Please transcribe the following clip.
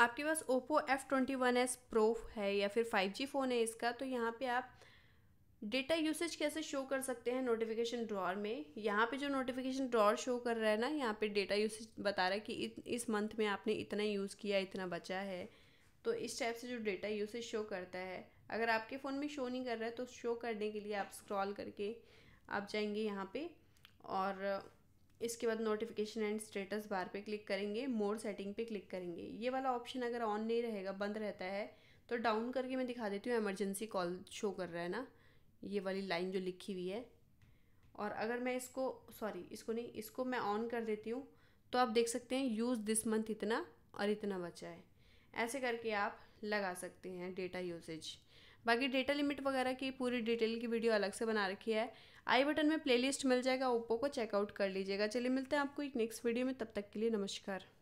आपके पास Oppo F twenty one S pro है या फिर फाइव जी फ़ोन है इसका तो यहाँ पे आप डेटा यूसेज कैसे शो कर सकते हैं नोटिफिकेशन ड्रॉर में यहाँ पे जो नोटिफिकेशन ड्रॉर शो कर रहा है ना यहाँ पे डेटा यूसेज बता रहा है कि इस मंथ में आपने इतना यूज़ किया इतना बचा है तो इस टाइप से जो डेटा यूसेज शो करता है अगर आपके फ़ोन में शो नहीं कर रहा है तो शो करने के लिए आप स्क्रॉल करके आप जाएंगे यहाँ पर और इसके बाद नोटिफिकेशन एंड स्टेटस बार पे क्लिक करेंगे मोड सेटिंग पे क्लिक करेंगे ये वाला ऑप्शन अगर ऑन नहीं रहेगा बंद रहता है तो डाउन करके मैं दिखा देती हूँ एमरजेंसी कॉल शो कर रहा है ना ये वाली लाइन जो लिखी हुई है और अगर मैं इसको सॉरी इसको नहीं इसको मैं ऑन कर देती हूँ तो आप देख सकते हैं यूज़ दिस मंथ इतना और इतना बचा है ऐसे करके आप लगा सकते हैं डेटा यूसेज बाकी डेटा लिमिट वगैरह की पूरी डिटेल की वीडियो अलग से बना रखी है आई बटन में प्लेलिस्ट मिल जाएगा ओप्पो को चेकआउट कर लीजिएगा चलिए मिलते हैं आपको एक नेक्स्ट वीडियो में तब तक के लिए नमस्कार